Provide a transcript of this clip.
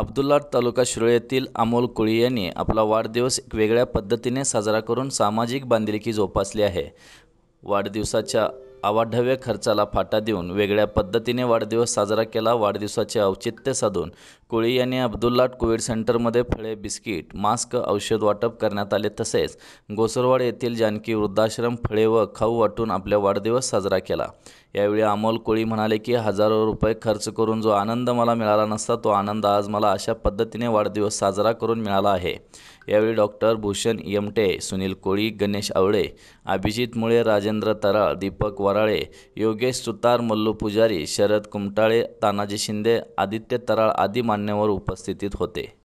अब्दुल्लाट तालुका शिरोळ्यातील अमोल कुळी यांनी आपला वाढदिवस एक वेगळ्या पद्धतीने साजरा करून सामाजिक बांधिलकी जोपासली आहे वाढदिवसाच्या अवाढव्य खर्चाला फाटा देऊन वेगळ्या पद्धतीने वाढदिवस साजरा केला वाढदिवसाचे औचित्य साधून कोळी यांनी अब्दुल्लाट कोविड सेंटरमध्ये फळे बिस्किट मास्क औषध वाटप करण्यात आले तसेच गोसरवाड येथील जानकी वृद्धाश्रम फळे व खाऊ वाटून आपल्या वाढदिवस साजरा केला यावेळी अमोल कोळी म्हणाले की हजारो रुपये खर्च करून जो आनंद मला मिळाला नसता तो आनंद आज मला अशा पद्धतीने वाढदिवस साजरा करून मिळाला आहे यावेळी डॉक्टर भूषण यमटे सुनील कोळी गणेश आवळे अभिजित मुळे राजेंद्र तराळ दीपक वराळे योगेश सुतार मल्लू पुजारी शरद कुमटाळे तानाजी शिंदे आदित्य तराळ आदी मान्यवर उपस्थितीत होते